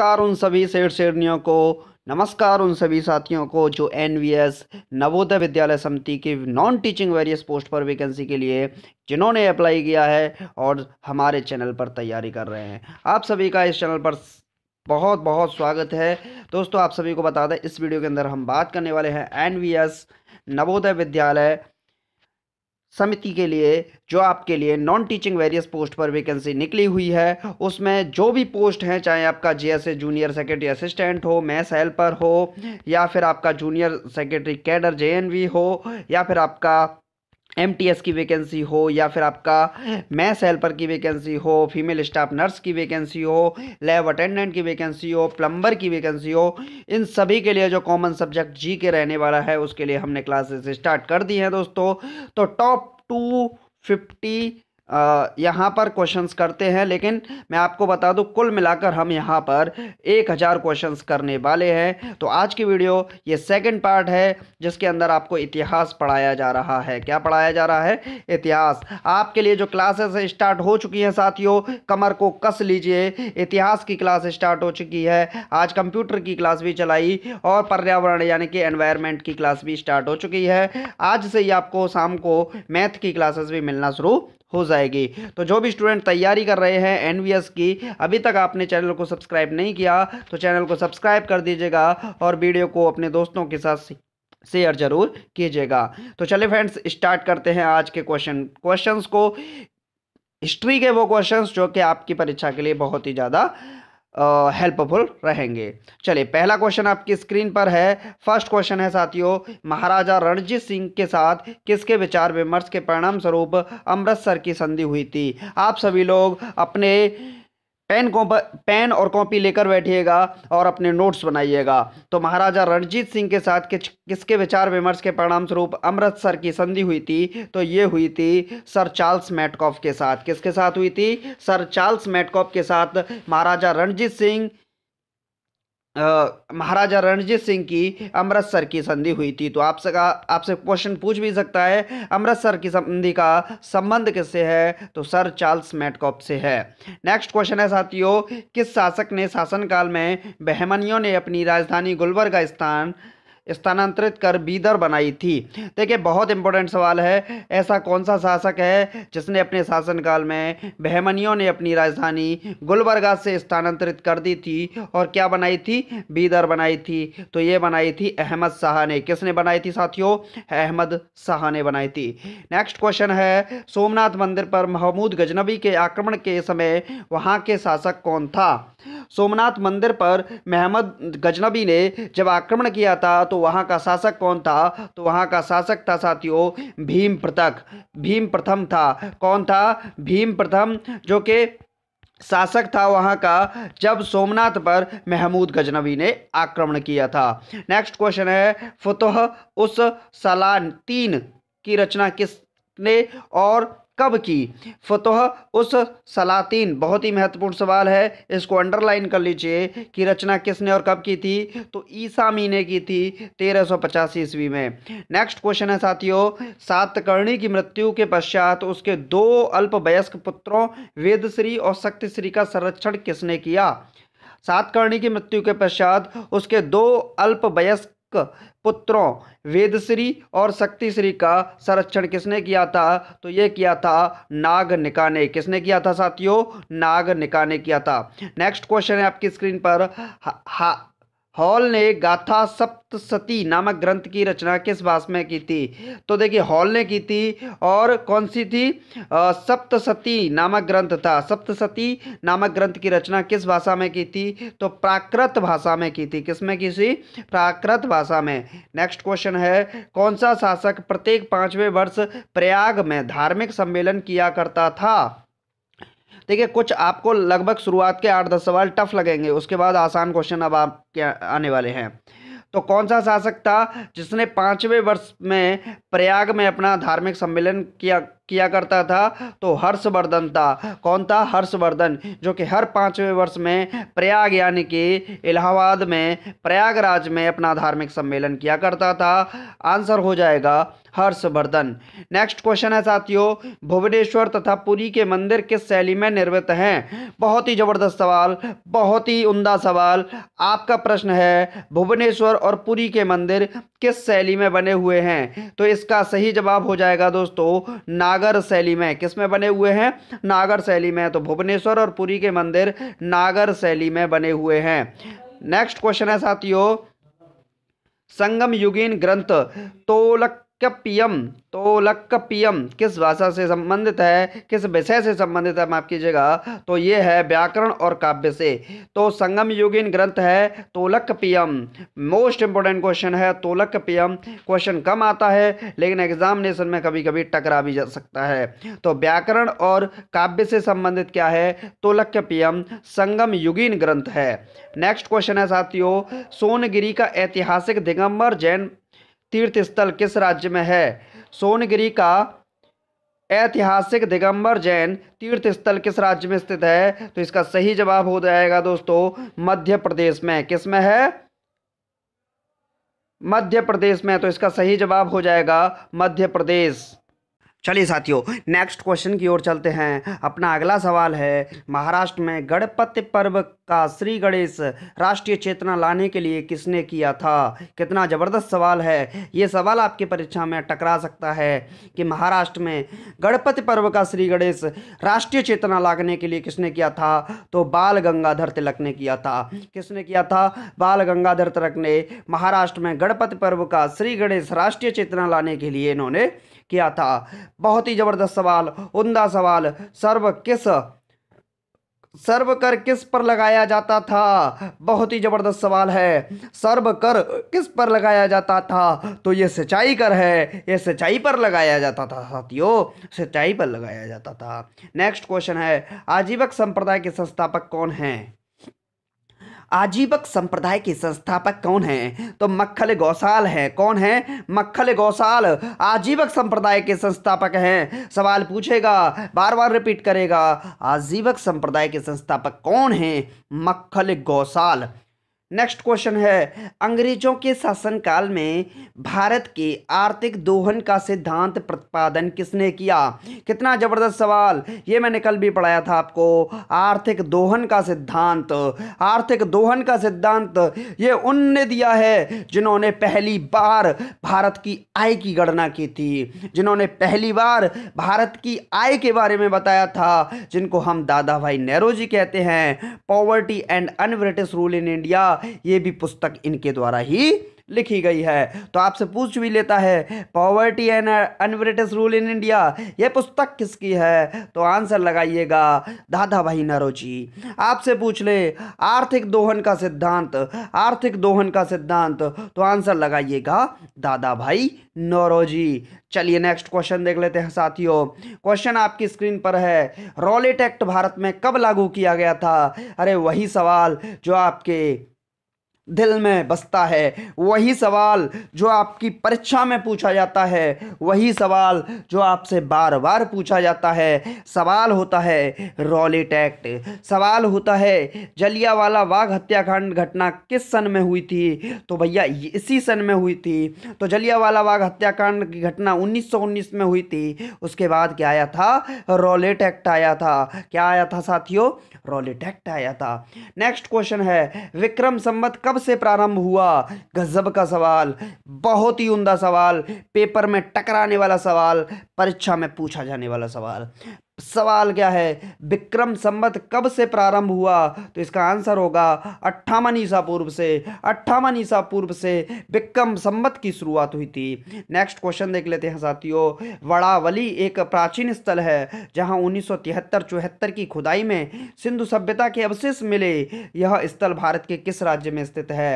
नमस्कार उन सभी शेर शेरणियों को नमस्कार उन सभी साथियों को जो एन नवोदय विद्यालय समिति की नॉन टीचिंग वेरियस पोस्ट पर वैकेंसी के लिए जिन्होंने अप्लाई किया है और हमारे चैनल पर तैयारी कर रहे हैं आप सभी का इस चैनल पर बहुत बहुत स्वागत है दोस्तों आप सभी को बता दें इस वीडियो के अंदर हम बात करने वाले हैं एन नवोदय विद्यालय समिति के लिए जो आपके लिए नॉन टीचिंग वेरियस पोस्ट पर वैकेंसी निकली हुई है उसमें जो भी पोस्ट हैं चाहे आपका जीएसए जूनियर सेक्रेटरी असिस्टेंट हो मैथ हेल्पर हो या फिर आपका जूनियर सेक्रेटरी कैडर जेएनवी हो या फिर आपका एम की वैकेंसी हो या फिर आपका मैस हेल्पर की वैकेंसी हो फीमेल स्टाफ नर्स की वैकेंसी हो लैब अटेंडेंट की वैकेंसी हो प्लम्बर की वैकेंसी हो इन सभी के लिए जो कॉमन सब्जेक्ट जी के रहने वाला है उसके लिए हमने क्लासेस स्टार्ट कर दी हैं दोस्तों तो टॉप टू फिफ्टी यहाँ पर क्वेश्चंस करते हैं लेकिन मैं आपको बता दूँ कुल मिलाकर हम यहाँ पर एक हज़ार क्वेश्चन करने वाले हैं तो आज की वीडियो ये सेकंड पार्ट है जिसके अंदर आपको इतिहास पढ़ाया जा रहा है क्या पढ़ाया जा रहा है इतिहास आपके लिए जो क्लासेस स्टार्ट हो चुकी हैं साथियों कमर को कस लीजिए इतिहास की क्लास स्टार्ट हो चुकी है आज कंप्यूटर की क्लास भी चलाई और पर्यावरण यानी कि एनवायरमेंट की क्लास भी स्टार्ट हो चुकी है आज से ही आपको शाम को मैथ की क्लासेस भी मिलना शुरू हो जाए जाएगी तो जो भी स्टूडेंट तैयारी कर रहे हैं एन की अभी तक आपने चैनल को सब्सक्राइब नहीं किया तो चैनल को सब्सक्राइब कर दीजिएगा और वीडियो को अपने दोस्तों के साथ शेयर जरूर कीजिएगा तो चले फ्रेंड्स स्टार्ट करते हैं आज के क्वेश्चन क्वेश्चंस को हिस्ट्री के वो क्वेश्चंस जो कि आपकी परीक्षा के लिए बहुत ही ज़्यादा हेल्पफुल रहेंगे चलिए पहला क्वेश्चन आपकी स्क्रीन पर है फर्स्ट क्वेश्चन है साथियों महाराजा रणजीत सिंह के साथ किसके विचार विमर्श के परिणाम स्वरूप अमृतसर की संधि हुई थी आप सभी लोग अपने पेन को पेन और कॉपी लेकर बैठिएगा और अपने नोट्स बनाइएगा तो महाराजा रणजीत सिंह के साथ किस किसके विचार विमर्श के परिणाम स्वरूप अमृतसर की संधि हुई थी तो ये हुई थी सर चार्ल्स मैटकॉफ के साथ किसके साथ हुई थी सर चार्ल्स मैटकॉफ के साथ महाराजा रणजीत सिंह महाराजा रणजीत सिंह की अमृतसर की संधि हुई थी तो आपसे का आपसे क्वेश्चन पूछ भी सकता है अमृतसर की संधि का संबंध किससे है तो सर चार्ल्स मैटकॉप से है नेक्स्ट क्वेश्चन है साथियों किस शासक ने शासनकाल में बहमनियों ने अपनी राजधानी गुलबर्ग का स्थान स्थानांतरित कर बीदर बनाई थी देखिए बहुत इंपॉर्टेंट सवाल है ऐसा कौन सा शासक है जिसने अपने शासनकाल में बहमनियों ने अपनी राजधानी गुलबर्गा से स्थानांतरित कर दी थी और क्या बनाई थी बीदर बनाई थी तो ये बनाई थी अहमद शाह ने किसने बनाई थी साथियों अहमद शाह ने बनाई थी नेक्स्ट क्वेश्चन है सोमनाथ मंदिर पर महमूद गजनबी के आक्रमण के समय वहाँ के शासक कौन था सोमनाथ मंदिर पर महमद गजनबी ने जब आक्रमण किया था तो तो वहाँ का शासक कौन था तो वहाँ का शासक था साथियों भीम प्रतक भीम प्रथम था कौन था भीम प्रथम जो कि शासक था वहाँ का जब सोमनाथ पर महमूद गजनवी ने आक्रमण किया था नेक्स्ट क्वेश्चन है फुतह उस सलान तीन की रचना किस ने और कब की फतह उस सलातीन बहुत ही महत्वपूर्ण सवाल है इसको अंडरलाइन कर लीजिए कि रचना किसने और कब की थी तो ईसा मीने की थी तेरह सौ पचासी ईस्वी में नेक्स्ट क्वेश्चन है साथियों सातकर्णी की मृत्यु के पश्चात उसके दो अल्प वयस्क पुत्रों वेदश्री और शक्तिश्री का संरक्षण किसने किया सातकर्णी की मृत्यु के पश्चात उसके दो अल्पवयस्क पुत्रों वेदश्री और शक्तिश्री का संरक्षण किसने किया था तो ये किया था नाग निकाने किसने किया था साथियों नाग निकाने किया था नेक्स्ट क्वेश्चन है आपकी स्क्रीन पर हा, हा हॉल ने गाथा सप्तसती नामक ग्रंथ की रचना किस भाषा में की थी तो देखिए हॉल ने की थी और कौन सी थी सप्तसती नामक ग्रंथ था सप्तसती नामक ग्रंथ की रचना किस भाषा में की थी तो प्राकृत भाषा में की थी किस में की थी प्राकृत भाषा में नेक्स्ट क्वेश्चन है कौन सा शासक प्रत्येक पाँचवें वर्ष प्रयाग में धार्मिक सम्मेलन किया करता था देखिए कुछ आपको लगभग शुरुआत के आठ दस सवाल टफ लगेंगे उसके बाद आसान क्वेश्चन अब आपके आने वाले हैं तो कौन सा शासक था जिसने पाँचवें वर्ष में प्रयाग में अपना धार्मिक सम्मेलन किया किया करता था तो हर्षवर्धन था कौन था हर्षवर्धन जो कि हर पाँचवें वर्ष में प्रयाग यानी कि इलाहाबाद में प्रयागराज में अपना धार्मिक सम्मेलन किया करता था आंसर हो जाएगा हर्षवर्धन नेक्स्ट क्वेश्चन है साथियों भुवनेश्वर तथा पुरी के मंदिर किस शैली में निर्मित हैं बहुत ही ज़बरदस्त सवाल बहुत ही उमदा सवाल आपका प्रश्न है भुवनेश्वर और पुरी के मंदिर किस शैली में बने हुए हैं तो इसका सही जवाब हो जाएगा दोस्तों नाग नागर शैली में किस में बने हुए हैं नागर शैली में तो भुवनेश्वर और पुरी के मंदिर नागर शैली में बने हुए हैं नेक्स्ट क्वेश्चन है साथियों संगम युगीन ग्रंथ तोलक कपियम तोलक्कपियम कपियम किस भाषा से संबंधित है किस विषय से संबंधित है माफ कीजिएगा तो ये है व्याकरण और काव्य से तो संगम युगीन ग्रंथ है पियम मोस्ट इंपॉर्टेंट क्वेश्चन है पियम क्वेश्चन कम आता है लेकिन एग्जामिनेशन में कभी कभी टकरा भी जा सकता है तो व्याकरण और काव्य से संबंधित क्या है तोलक्कपियम संगम युगीन ग्रंथ है नेक्स्ट क्वेश्चन है साथियों सोनगिरी का ऐतिहासिक दिगंबर जैन तीर्थ स्थल किस राज्य में है सोनगिरी का ऐतिहासिक दिगंबर जैन तीर्थ स्थल किस राज्य में स्थित है तो इसका सही जवाब हो जाएगा दोस्तों मध्य प्रदेश में किस में है मध्य प्रदेश में तो इसका सही जवाब हो जाएगा मध्य प्रदेश चलिए साथियों नेक्स्ट क्वेश्चन की ओर चलते हैं अपना अगला सवाल है महाराष्ट्र में गणपति पर्व का श्री गणेश राष्ट्रीय चेतना लाने के लिए किसने किया था कितना ज़बरदस्त सवाल है ये सवाल आपके परीक्षा में टकरा सकता है कि महाराष्ट्र में गणपति पर्व का श्री गणेश राष्ट्रीय चेतना लाने के लिए किसने किया था तो बाल गंगाधर तिलक ने किया था किसने किया था बाल गंगाधर तिलक ने महाराष्ट्र में गणपति पर्व का श्री गणेश राष्ट्रीय चेतना लाने के लिए इन्होंने किया था बहुत ही ज़बरदस्त सवाल उमदा सवाल सर्व किस सर्व कर किस पर लगाया जाता था बहुत ही ज़बरदस्त सवाल है सर्व कर किस पर लगाया जाता था तो ये सिंचाई कर है ये सिंचाई पर लगाया जाता था साथियों सिंचाई पर लगाया जाता था नेक्स्ट क्वेश्चन है आजीवक संप्रदाय के संस्थापक कौन हैं आजीवक संप्रदाय के संस्थापक कौन हैं तो मक्खल गौशाल हैं कौन है मक्खल गौशाल आजीवक संप्रदाय के संस्थापक हैं सवाल पूछेगा बार बार रिपीट करेगा आजीवक संप्रदाय के संस्थापक कौन हैं मक्खल गौशाल नेक्स्ट क्वेश्चन है अंग्रेजों के शासनकाल में भारत के आर्थिक दोहन का सिद्धांत प्रतिपादन किसने किया कितना जबरदस्त सवाल ये मैंने कल भी पढ़ाया था आपको आर्थिक दोहन का सिद्धांत आर्थिक दोहन का सिद्धांत ये उनने दिया है जिन्होंने पहली बार भारत की आय की गणना की थी जिन्होंने पहली बार भारत की आय के बारे में बताया था जिनको हम दादा भाई नेहरू जी कहते हैं poverty and unBritish rule in India ये भी पुस्तक इनके द्वारा ही लिखी गई है तो आपसे पूछ भी लेता है poverty and unBritish rule in India ये पुस्तक किसकी है तो आंसर लगाइएगा दादा भाई नरोजी आपसे पूछ ले आर्थिक दोहन का सिद्धांत आर्थिक दोहन का सिद्धांत तो आंसर लगाइएगा दादा भाई नौरोजी चलिए नेक्स्ट क्वेश्चन देख लेते हैं साथियों क्वेश्चन आपकी स्क्रीन पर है रॉलेट एक्ट भारत में कब लागू किया गया था अरे वही सवाल जो आपके दिल में बसता है वही सवाल जो आपकी परीक्षा में पूछा जाता है वही सवाल जो आपसे बार बार पूछा जाता है सवाल होता है रॉलेट एक्ट सवाल होता है जलियावाला बाग हत्याकांड घटना किस सन में हुई थी तो भैया इसी सन में हुई थी तो जलियावाला बाग हत्याकांड की घटना 1919 में हुई थी उसके बाद क्या आया था रॉलेट एक्ट आया था क्या आया था साथियों रॉलेट एक्ट आया था नेक्स्ट क्वेश्चन है विक्रम संबत कब से प्रारंभ हुआ गजब का सवाल बहुत ही उमदा सवाल पेपर में टकराने वाला सवाल परीक्षा में पूछा जाने वाला सवाल सवाल क्या है विक्रम संबत कब से प्रारंभ हुआ तो इसका आंसर होगा अट्ठावन ईसा पूर्व से अट्ठावन ईसा पूर्व से विक्रम संबत की शुरुआत हुई थी नेक्स्ट क्वेश्चन देख लेते हैं साथियों वड़ावली एक प्राचीन स्थल है जहां उन्नीस सौ की खुदाई में सिंधु सभ्यता के अवशेष मिले यह स्थल भारत के किस राज्य में स्थित है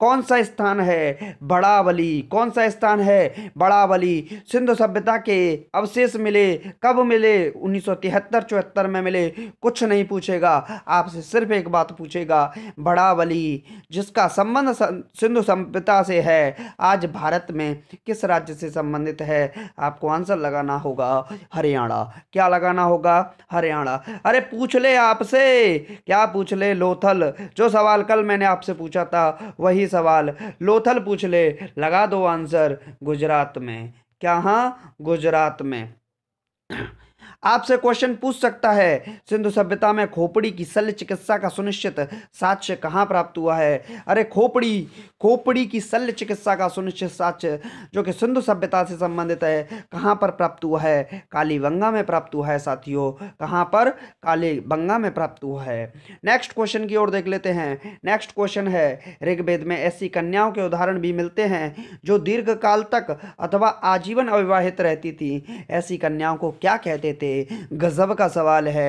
कौन सा स्थान है बड़ावली कौन सा स्थान है बड़ावली सिंधु सभ्यता के अवशेष मिले कब मिले उन्नीस सौ में मिले कुछ नहीं पूछेगा आपसे सिर्फ एक बात पूछेगा बड़ा वली जिसका संबंध सिंधु सभ्यता से है आज भारत में किस राज्य से संबंधित है आपको आंसर लगाना होगा हरियाणा क्या लगाना होगा हरियाणा अरे पूछ ले आपसे क्या पूछ ले लोथल जो सवाल कल मैंने आपसे पूछा था वही सवाल लोथल पूछ ले लगा दो आंसर गुजरात में क्या हाँ गुजरात में आपसे क्वेश्चन पूछ सकता है सिंधु सभ्यता में खोपड़ी की शल्य चिकित्सा का सुनिश्चित साक्ष्य कहाँ प्राप्त हुआ है अरे खोपड़ी खोपड़ी की शल्य चिकित्सा का सुनिश्चित साक्ष्य जो कि सिंधु सभ्यता से संबंधित है कहाँ पर प्राप्त हुआ है कालीबंगा में प्राप्त हुआ है साथियों कहाँ पर कालीबंगा में प्राप्त हुआ है नेक्स्ट क्वेश्चन की ओर देख लेते हैं नेक्स्ट क्वेश्चन है ऋग्वेद में ऐसी कन्याओं के उदाहरण भी मिलते हैं जो दीर्घकाल तक अथवा आजीवन अविवाहित रहती थी ऐसी कन्याओं को क्या कहते थे गज़ब का सवाल है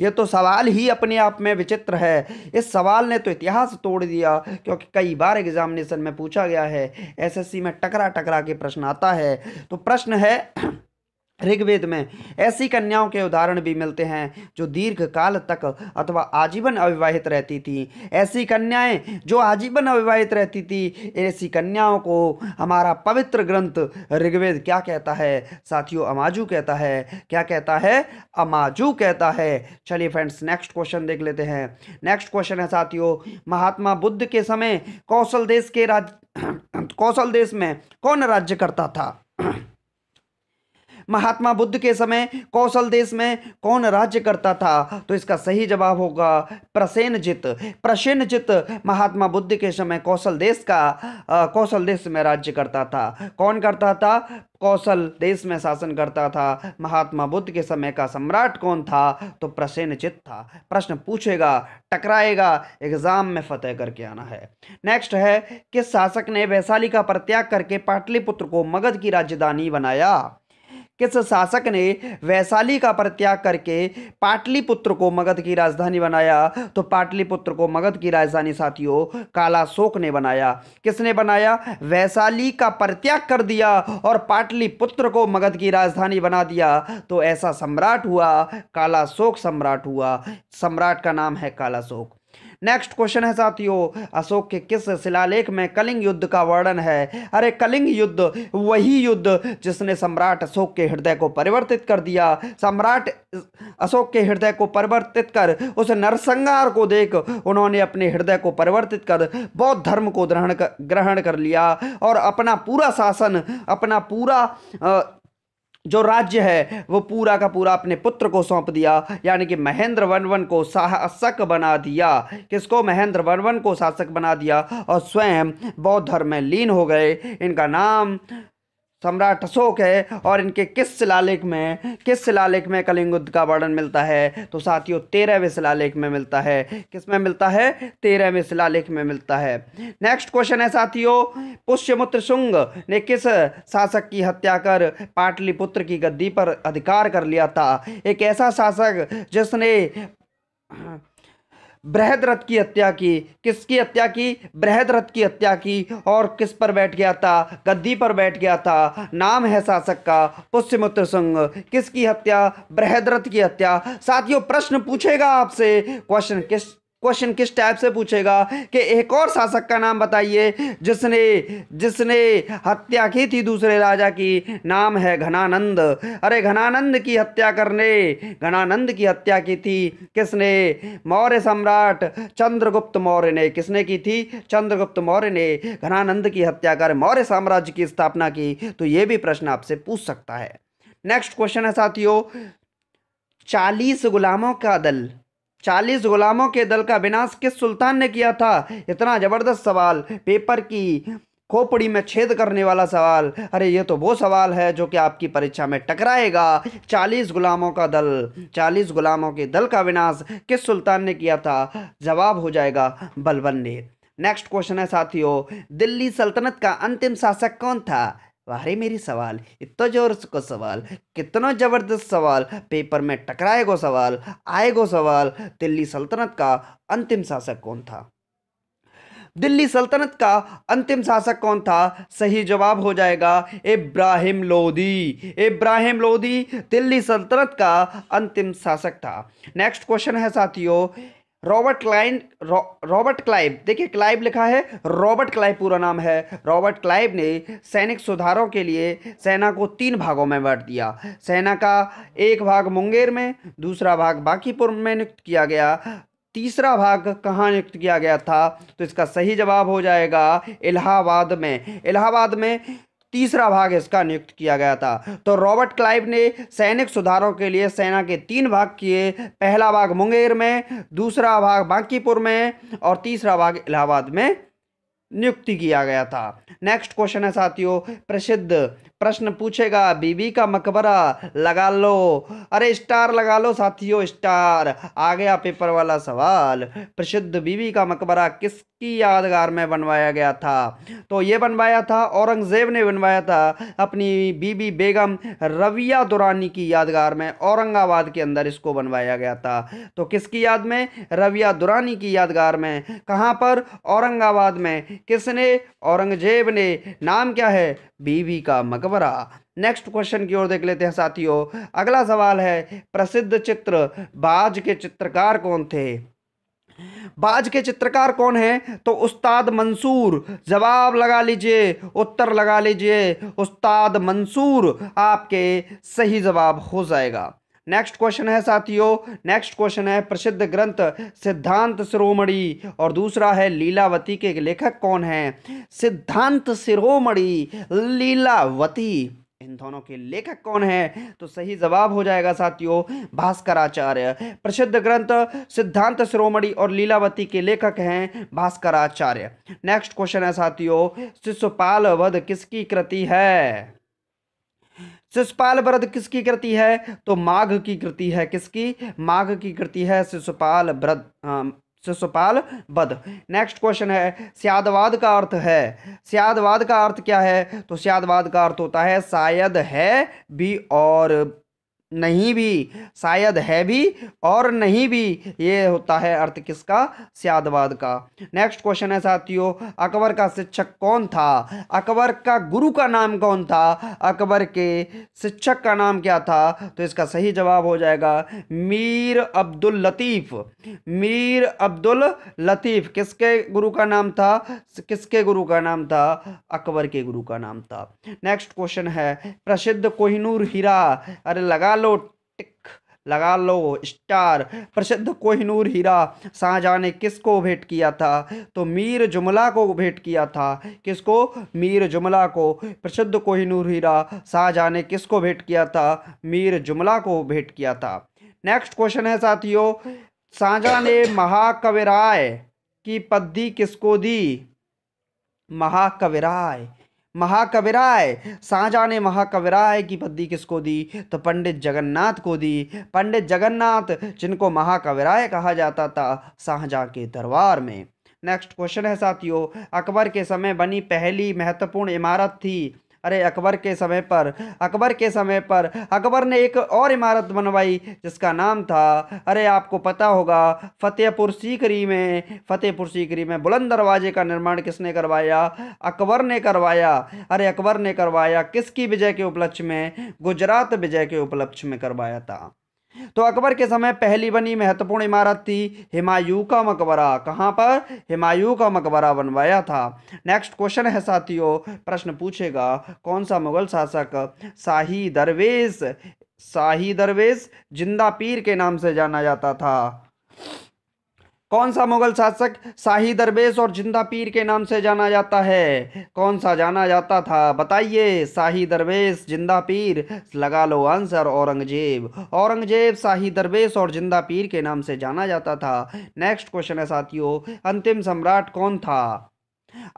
ये तो सवाल ही अपने आप में विचित्र है इस सवाल ने तो इतिहास तोड़ दिया क्योंकि कई बार एग्ज़ामिनेशन में पूछा गया है एसएससी में टकरा टकरा के प्रश्न आता है तो प्रश्न है ऋग्वेद में ऐसी कन्याओं के उदाहरण भी मिलते हैं जो दीर्घ काल तक अथवा आजीवन अविवाहित रहती थी ऐसी कन्याएं जो आजीवन अविवाहित रहती थी ऐसी कन्याओं को हमारा पवित्र ग्रंथ ऋग्वेद क्या कहता है साथियों अमाजू कहता है क्या कहता है अमाजू कहता है चलिए फ्रेंड्स नेक्स्ट क्वेश्चन देख लेते हैं नेक्स्ट क्वेश्चन है साथियों महात्मा बुद्ध के समय कौशल देश के राज कौशल देश में कौन राज्य करता था महात्मा बुद्ध के समय कौशल देश में कौन राज्य करता था तो इसका सही जवाब होगा प्रसेनजित प्रसेनजित महात्मा बुद्ध के समय कौशल देश का कौशल देश में राज्य करता था कौन करता था कौशल देश में शासन करता था महात्मा बुद्ध के समय का सम्राट कौन था तो प्रसेनचित था प्रश्न पूछेगा टकराएगा एग्जाम में फतेह करके आना है नेक्स्ट है किस शासक ने वैशाली का प्रत्याग करके पाटलिपुत्र को मगध की राजधानी बनाया किस शासक ने वैशाली का परित्याग करके पाटलिपुत्र को मगध की राजधानी बनाया तो पाटलिपुत्र को मगध की राजधानी साथियों कालाशोक ने बनाया किसने बनाया वैशाली का परित्याग कर दिया और पाटलिपुत्र को मगध की राजधानी बना दिया तो ऐसा सम्राट हुआ कालाशोक सम्राट हुआ सम्राट का नाम है कालाशोक नेक्स्ट क्वेश्चन है साथियों अशोक के किस शिलालेख में कलिंग युद्ध का वर्णन है अरे कलिंग युद्ध वही युद्ध जिसने सम्राट अशोक के हृदय को परिवर्तित कर दिया सम्राट अशोक के हृदय को परिवर्तित कर उस नरसंहार को देख उन्होंने अपने हृदय को परिवर्तित कर बौद्ध धर्म को ग्रहण कर ग्रहण कर लिया और अपना पूरा शासन अपना पूरा आ, जो राज्य है वो पूरा का पूरा अपने पुत्र को सौंप दिया यानी कि महेंद्र वनवन को शासक बना दिया किसको महेंद्र वनवन को शासक बना दिया और स्वयं बौद्ध धर्म में लीन हो गए इनका नाम सम्राट अशोक है और इनके किस शिलालेख में किस शिलालेख में कलिंगुद्ध का वर्णन मिलता है तो साथियों तेरहवें शिलालेख में मिलता है किस में मिलता है तेरहवें शिलालेख में मिलता है नेक्स्ट क्वेश्चन है साथियों पुष्यमुत्र शुंग ने किस शासक की हत्या कर पाटलिपुत्र की गद्दी पर अधिकार कर लिया था एक ऐसा शासक जिसने बृहद रथ की हत्या की किसकी हत्या की बृहद रथ की हत्या की और किस पर बैठ गया था गद्दी पर बैठ गया था नाम है शासक का पुष्यमुत्र सिंह किसकी हत्या बृहद रथ की हत्या साथियों प्रश्न पूछेगा आपसे क्वेश्चन किस क्वेश्चन किस टाइप से पूछेगा कि एक और शासक का नाम बताइए जिसने जिसने हत्या की थी दूसरे राजा की नाम है घनानंद अरे घनानंद की हत्या करने घनानंद की हत्या की थी किसने मौर्य सम्राट चंद्रगुप्त मौर्य ने किसने की थी चंद्रगुप्त मौर्य ने घनानंद की हत्या कर मौर्य साम्राज्य की स्थापना की तो ये भी प्रश्न आपसे पूछ सकता है नेक्स्ट क्वेश्चन है साथियों चालीस गुलामों का दल चालीस गुलामों के दल का विनाश किस सुल्तान ने किया था इतना ज़बरदस्त सवाल पेपर की खोपड़ी में छेद करने वाला सवाल अरे ये तो वो सवाल है जो कि आपकी परीक्षा में टकराएगा चालीस गुलामों का दल चालीस गुलामों के दल का विनाश किस सुल्तान ने किया था जवाब हो जाएगा बलबन ने नेक्स्ट क्वेश्चन है साथियों दिल्ली सल्तनत का अंतिम शासक कौन था वारे मेरी सवाल इतो जोर को सवाल कितना जबरदस्त सवाल पेपर में टकराएगो सवाल आएगो सवाल दिल्ली सल्तनत का अंतिम शासक कौन था दिल्ली सल्तनत का अंतिम शासक कौन था सही जवाब हो जाएगा इब्राहिम लोदी इब्राहिम लोदी दिल्ली सल्तनत का अंतिम शासक था नेक्स्ट क्वेश्चन है साथियों रॉबर्ट क्लाइन रॉबर्ट क्लाइव देखिए क्लाइव लिखा है रॉबर्ट क्लाइव पूरा नाम है रॉबर्ट क्लाइव ने सैनिक सुधारों के लिए सेना को तीन भागों में बांट दिया सेना का एक भाग मुंगेर में दूसरा भाग बाकीपुर में नियुक्त किया गया तीसरा भाग कहाँ नियुक्त किया गया था तो इसका सही जवाब हो जाएगा इलाहाबाद में इलाहाबाद में तीसरा भाग इसका नियुक्त किया गया था तो रॉबर्ट क्लाइव ने सैनिक सुधारों के लिए सेना के तीन भाग किए पहला भाग मुंगेर में दूसरा भाग बांकीपुर में और तीसरा भाग इलाहाबाद में नियुक्ति किया गया था नेक्स्ट क्वेश्चन है साथियों प्रसिद्ध प्रश्न पूछेगा बीबी का मकबरा लगा लो अरे स्टार लगा लो साथियों स्टार आ गया पेपर वाला सवाल प्रसिद्ध बीबी का मकबरा किसकी यादगार में बनवाया गया था तो ये बनवाया था औरंगज़ेब ने बनवाया था अपनी बीबी बेगम रविया दुरानी की यादगार में औरंगाबाद के अंदर इसको बनवाया गया था तो किसकी याद में रविया दुरानी की यादगार में कहाँ पर औरंगाबाद में किसने औरंगजेब ने नाम क्या है बीबी का मकबरा मकबरा नेक्स्ट क्वेश्चन की ओर देख लेते हैं साथियों अगला सवाल है प्रसिद्ध चित्र बाज के चित्रकार कौन थे बाज के चित्रकार कौन है तो उस्ताद मंसूर जवाब लगा लीजिए उत्तर लगा लीजिए उस्ताद मंसूर आपके सही जवाब हो जाएगा नेक्स्ट क्वेश्चन है साथियों नेक्स्ट क्वेश्चन है प्रसिद्ध ग्रंथ सिद्धांत शिरोमणि और दूसरा है लीलावती के लेखक कौन है सिद्धांत शिरोमणि लीलावती इन दोनों के लेखक कौन है तो सही जवाब हो जाएगा साथियों भास्कराचार्य प्रसिद्ध ग्रंथ सिद्धांत शिरोमणि और लीलावती के लेखक हैं भास्कराचार्य नेक्स्ट क्वेश्चन है साथियों शिशुपाल वध किसकी कृति है शिशुपाल व्रत किसकी कृति है तो माघ की कृति है किसकी माघ की कृति है शिशुपाल व्रत शिशुपाल बद नेक्स्ट क्वेश्चन है स्यादवाद का अर्थ है स्यादवाद का अर्थ क्या है तो स्यादवाद का अर्थ होता है शायद है बी और नहीं भी शायद है भी और नहीं भी ये होता है अर्थ किसका सियादवाद का नेक्स्ट क्वेश्चन है साथियों अकबर का शिक्षक कौन था अकबर का गुरु का नाम कौन था अकबर के शिक्षक का नाम क्या था तो इसका सही जवाब हो जाएगा मीर अब्दुल लतीफ़ मीर अब्दुल लतीफ़ किसके गुरु का नाम था किसके गुरु का नाम था अकबर के गुरु का नाम था नेक्स्ट क्वेश्चन है प्रसिद्ध कोहिनूर हीरा अरे लगा लो टिक लगा लो स्टार प्रसिद्ध कोहिनूर हीरा शाहजहाँ ने किसको भेंट किया था तो मीर जुमला को भेंट किया था किसको मीर जुमला को प्रसिद्ध कोहिनूर हीरा शाहजहाँ ने किसको भेंट किया था मीर जुमला को भेंट किया था नेक्स्ट क्वेश्चन है साथियों शाहजहाँ ने महाकविराय की पद्धि किसको दी महाकविराय महाकविराय साझा ने महाकविराय की पद्दी किसको दी तो पंडित जगन्नाथ को दी पंडित जगन्नाथ जिनको महाकविराय कहा जाता था शाहजहाँ के दरबार में नेक्स्ट क्वेश्चन है साथियों अकबर के समय बनी पहली महत्वपूर्ण इमारत थी अरे अकबर के समय पर अकबर के समय पर अकबर ने एक और इमारत बनवाई जिसका नाम था अरे आपको पता होगा फतेहपुर सीकरी में फतेहपुर सीकरी में बुलंद दरवाजे का निर्माण किसने करवाया अकबर ने करवाया अरे अकबर ने करवाया किसकी विजय के उपलक्ष्य में गुजरात विजय के उपलक्ष्य में करवाया था तो अकबर के समय पहली बनी महत्वपूर्ण इमारत थी हिमायूं का मकबरा कहाँ पर हिमायूं का मकबरा बनवाया था नेक्स्ट क्वेश्चन है साथियों प्रश्न पूछेगा कौन सा मुगल शासक शाही दरवेश शाही दरवेश जिंदा पीर के नाम से जाना जाता था कौन सा मुगल शासक शाही दरबेश और जिंदा पीर के नाम से जाना जाता है कौन सा जाना जाता था बताइए शाही दरवेश जिंदा पीर लगा लो आंसर औरंगजेब औरंगजेब शाही दरबेश और जिंदा पीर के नाम से जाना जाता था नेक्स्ट क्वेश्चन है साथियों अंतिम सम्राट कौन था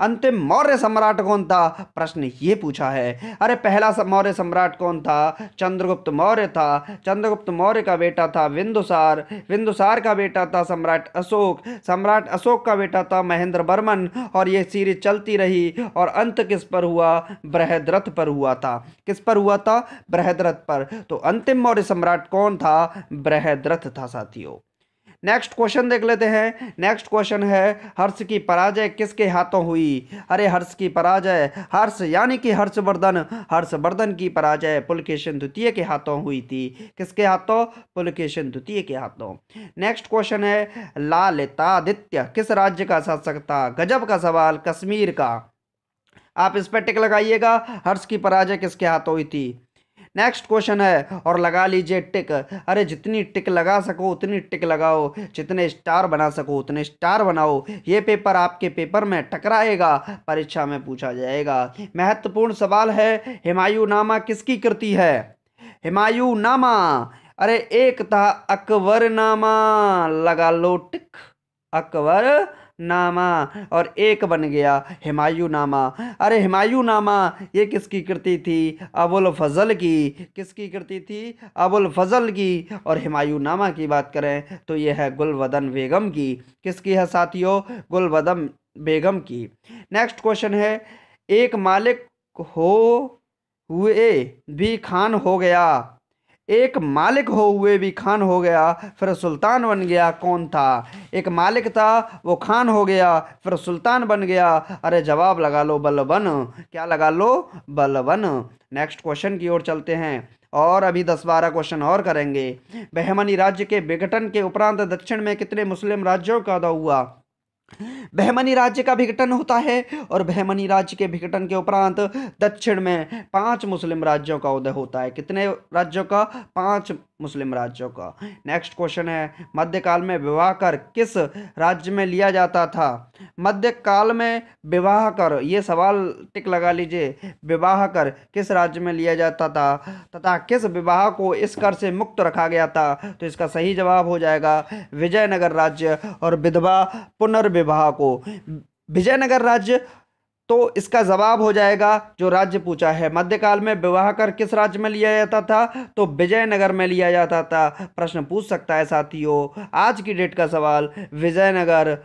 अंतिम मौर्य सम्राट कौन था प्रश्न ये पूछा है अरे पहला मौर्य सम्राट कौन था चंद्रगुप्त मौर्य था चंद्रगुप्त मौर्य का बेटा था बिंदुसार बिंदुसार का बेटा था सम्राट अशोक सम्राट अशोक का बेटा था महेंद्र बर्मन और ये सीरीज चलती रही और अंत किस पर हुआ बृहद्रथ पर हुआ था किस पर हुआ था बृहद्रथ पर तो अंतिम मौर्य सम्राट कौन था बृहद्रथ था साथियों नेक्स्ट क्वेश्चन देख लेते हैं नेक्स्ट क्वेश्चन है हर्ष की पराजय किसके हाथों हुई अरे हर्ष की पराजय हर्ष यानी कि हर्षवर्धन हर्षवर्धन की पराजय पुलकेशन द्वितीय के हाथों हुई थी किसके हाथों पुलकेशन द्वितीय के हाथों नेक्स्ट क्वेश्चन है लालितादित्य किस राज्य का शासक था गजब का सवाल कश्मीर का आप इस पर टिक लगाइएगा हर्ष की पराजय किसके हाथों हुई थी नेक्स्ट क्वेश्चन है और लगा लीजिए टिक अरे जितनी टिक लगा सको उतनी टिक लगाओ जितने स्टार बना सको उतने स्टार बनाओ ये पेपर आपके पेपर में टकराएगा परीक्षा में पूछा जाएगा महत्वपूर्ण सवाल है हिमायू नामा किसकी कृति है हिमायू नामा अरे एक था अकबर नामा लगा लो टिक अकबर नामा और एक बन गया हमायूँ नामा अरे हमायूँ नामा ये किसकी कृति थी अबुल फजल की किसकी कृति थी अबुल फजल की और हमायूँ नामा की बात करें तो ये है गुलवदन बेगम की किसकी है साथियों गुलवदन बेगम की नेक्स्ट क्वेश्चन है एक मालिक हो हुए भी खान हो गया एक मालिक हो हुए भी खान हो गया फिर सुल्तान बन गया कौन था एक मालिक था वो खान हो गया फिर सुल्तान बन गया अरे जवाब लगा लो बलबन क्या लगा लो बलबन नेक्स्ट क्वेश्चन की ओर चलते हैं और अभी दस बारह क्वेश्चन और करेंगे बहमनी राज्य के विघटन के उपरांत दक्षिण में कितने मुस्लिम राज्यों का अदा हुआ बहमनी राज्य का विघटन होता है और बहमनी राज्य के विघटन के उपरांत दक्षिण में पांच मुस्लिम राज्यों का उदय होता है कितने राज्यों का पांच मुस्लिम राज्यों का नेक्स्ट क्वेश्चन है मध्यकाल में विवाह कर किस राज्य में लिया जाता था मध्यकाल में विवाह कर ये सवाल टिक लगा लीजिए विवाह कर किस राज्य में लिया जाता था तथा किस विवाह को इस कर से मुक्त रखा गया था तो इसका सही जवाब हो जाएगा विजयनगर राज्य और विधवा पुनर्विवाह को विजयनगर राज्य तो इसका जवाब हो जाएगा जो राज्य पूछा है मध्यकाल में विवाह कर किस राज्य में लिया जाता था तो विजयनगर में लिया जाता था प्रश्न पूछ सकता है साथियों आज की डेट का सवाल विजयनगर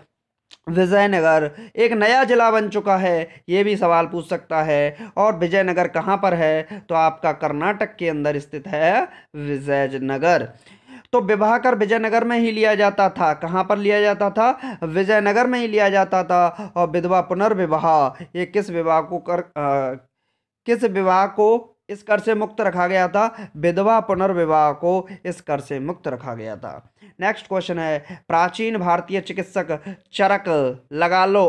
विजयनगर एक नया जिला बन चुका है ये भी सवाल पूछ सकता है और विजयनगर कहाँ पर है तो आपका कर्नाटक के अंदर स्थित है विजयनगर तो विवाह कर विजयनगर में ही लिया जाता था कहाँ पर लिया जाता था विजयनगर में ही लिया जाता था और विधवा पुनर्विवाह ये किस विवाह को कर आ, किस विवाह को इस कर से मुक्त रखा गया था विधवा पुनर्विवाह को इस कर से मुक्त रखा गया था नेक्स्ट क्वेश्चन है प्राचीन भारतीय चिकित्सक चरक लगा लो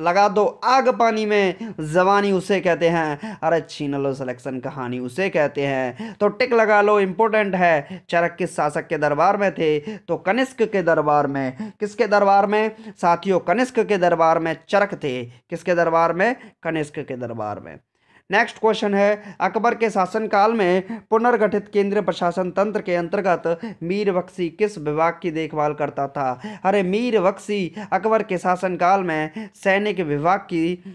लगा दो आग पानी में जवानी उसे कहते हैं अरे छीन लो सिलेक्शन कहानी उसे कहते हैं तो टिक लगा लो इम्पोर्टेंट है चरक किस शासक के दरबार में थे तो कनिष्क के दरबार में किसके दरबार में साथियों कनिष्क के दरबार में चरक थे किसके दरबार में कनिष्क के दरबार में नेक्स्ट क्वेश्चन है अकबर के शासनकाल में पुनर्गठित केंद्रीय प्रशासन तंत्र के अंतर्गत मीर बख्शी किस विभाग की देखभाल करता था अरे मीर बख्शी अकबर के शासनकाल में सैनिक विभाग की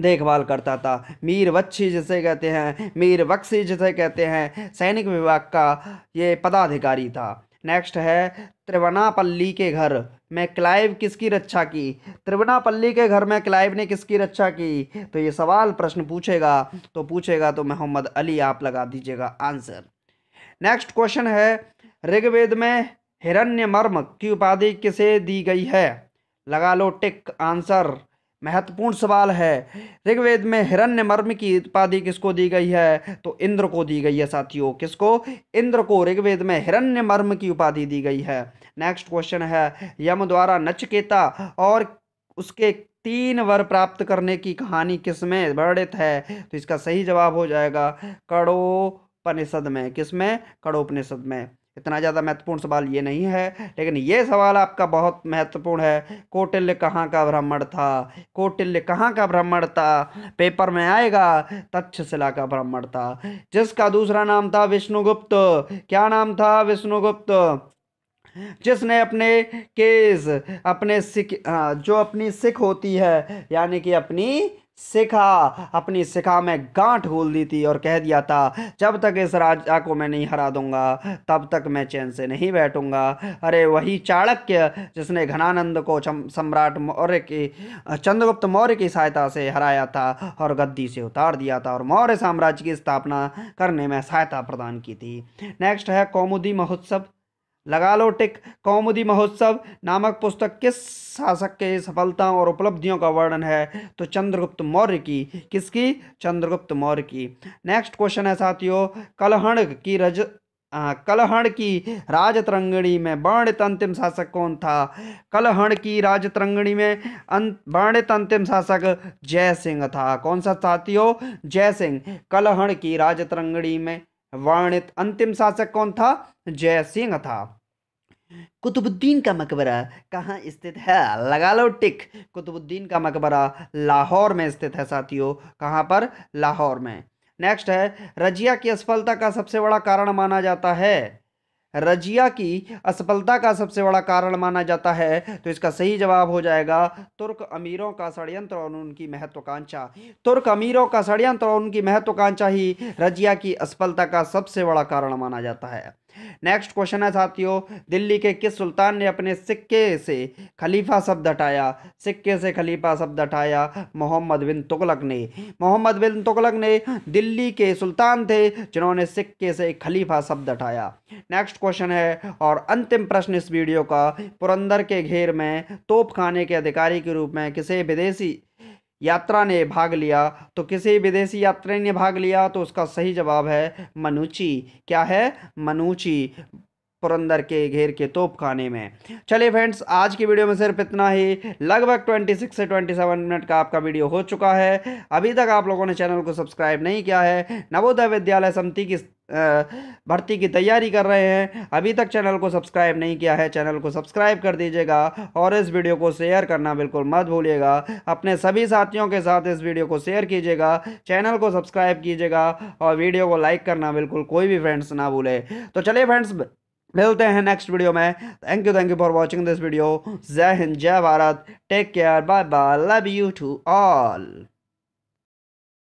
देखभाल करता था मीर बख्शी जिसे कहते हैं मीर बख्शी जिसे कहते हैं सैनिक विभाग का ये पदाधिकारी था नेक्स्ट है त्रिवनापल्ली के घर में क्लाइव किसकी रक्षा की त्रिवनापल्ली के घर में क्लाइव ने किसकी रक्षा की तो ये सवाल प्रश्न पूछेगा तो पूछेगा तो मोहम्मद अली आप लगा दीजिएगा आंसर नेक्स्ट क्वेश्चन है ऋग्वेद में मर्म की उपाधि किसे दी गई है लगा लो टिक आंसर महत्वपूर्ण सवाल है ऋग्वेद में हिरण्य मर्म की उपाधि किसको दी गई है तो इंद्र को दी गई है साथियों किसको इंद्र को ऋग्वेद में हिरण्य मर्म की उपाधि दी गई है नेक्स्ट क्वेश्चन है यम द्वारा नचकेता और उसके तीन वर प्राप्त करने की कहानी किसमें वर्णित है तो इसका सही जवाब हो जाएगा कड़ोपनिषद में किसमें कड़ोपनिषद में इतना ज़्यादा महत्वपूर्ण सवाल ये नहीं है लेकिन ये सवाल आपका बहुत महत्वपूर्ण है कौटिल्य कहाँ का ब्राह्मण था कौटिल्य कहाँ का ब्राह्मण था पेपर में आएगा तक्षशिला का ब्राह्मण था जिसका दूसरा नाम था विष्णुगुप्त क्या नाम था विष्णुगुप्त जिसने अपने केस अपने सिख जो अपनी सिख होती है यानी कि अपनी सिखा अपनी सिखा में गांठ घोल दी थी और कह दिया था जब तक इस राजा को मैं नहीं हरा दूंगा तब तक मैं चैन से नहीं बैठूंगा अरे वही चाणक्य जिसने घनानंद को सम्राट मौर्य की चंद्रगुप्त मौर्य की सहायता से हराया था और गद्दी से उतार दिया था और मौर्य साम्राज्य की स्थापना करने में सहायता प्रदान की थी नेक्स्ट है कौमुदी महोत्सव लगा लो टिक कौमुदी महोत्सव नामक पुस्तक किस शासक के सफलताओं और उपलब्धियों का वर्णन है तो चंद्रगुप्त मौर्य की किसकी चंद्रगुप्त मौर्य की नेक्स्ट क्वेश्चन है साथियों कलहण की रज कलहण की राजतरंगणी में वर्णित अंतिम शासक कौन था कलहण की राजतरंगणी में अं, वर्णित अंतिम शासक जय सिंह था कौन सा साथियों जय सिंह कलहण की राजतरंगणी में वर्णित अंतिम शासक कौन था जय सिंह था कुतुबुद्दीन का मकबरा कहाँ स्थित है लगा लो टिक कुतुबुद्दीन का मकबरा लाहौर में स्थित है साथियों कहाँ पर लाहौर में नेक्स्ट है रजिया की असफलता का सबसे बड़ा कारण माना जाता है रजिया की असफलता का सबसे बड़ा कारण माना जाता है तो इसका सही जवाब हो जाएगा तुर्क अमीरों का षडयंत्र और उनकी महत्वाकांक्षा तुर्क अमीरों का षडयंत्र और उनकी महत्वाकांक्षा ही रजिया की असफलता का सबसे बड़ा कारण माना जाता है नेक्स्ट क्वेश्चन है साथियों दिल्ली के किस सुल्तान ने अपने सिक्के से खलीफा शब्द हटाया सिक्के से खलीफा शब्द हटाया मोहम्मद बिन तुगलक ने मोहम्मद बिन तुगलक ने दिल्ली के सुल्तान थे जिन्होंने सिक्के से खलीफा शब्द हटाया नेक्स्ट क्वेश्चन है और अंतिम प्रश्न इस वीडियो का पुरंदर के घेर में तोपखाने के अधिकारी के रूप में किसे विदेशी यात्रा ने भाग लिया तो किसी विदेशी यात्री ने भाग लिया तो उसका सही जवाब है मनुची क्या है मनुची पुरंदर के घेर के तोप खाने में चलिए फ्रेंड्स आज की वीडियो में सिर्फ इतना ही लगभग 26 से 27 मिनट का आपका वीडियो हो चुका है अभी तक आप लोगों ने चैनल को सब्सक्राइब नहीं किया है नवोदय विद्यालय समिति की भर्ती की तैयारी कर रहे हैं अभी तक चैनल को सब्सक्राइब नहीं किया है चैनल को सब्सक्राइब कर दीजिएगा और इस वीडियो को शेयर करना बिल्कुल मत भूलिएगा अपने सभी साथियों के साथ इस वीडियो को शेयर कीजिएगा चैनल को सब्सक्राइब कीजिएगा और वीडियो को लाइक करना बिल्कुल कोई भी फ्रेंड्स ना भूले तो चलिए फ्रेंड्स मिलते हैं नेक्स्ट वीडियो में thank you thank you for watching this video जय हिंद जय Bharat take care bye bye love you to all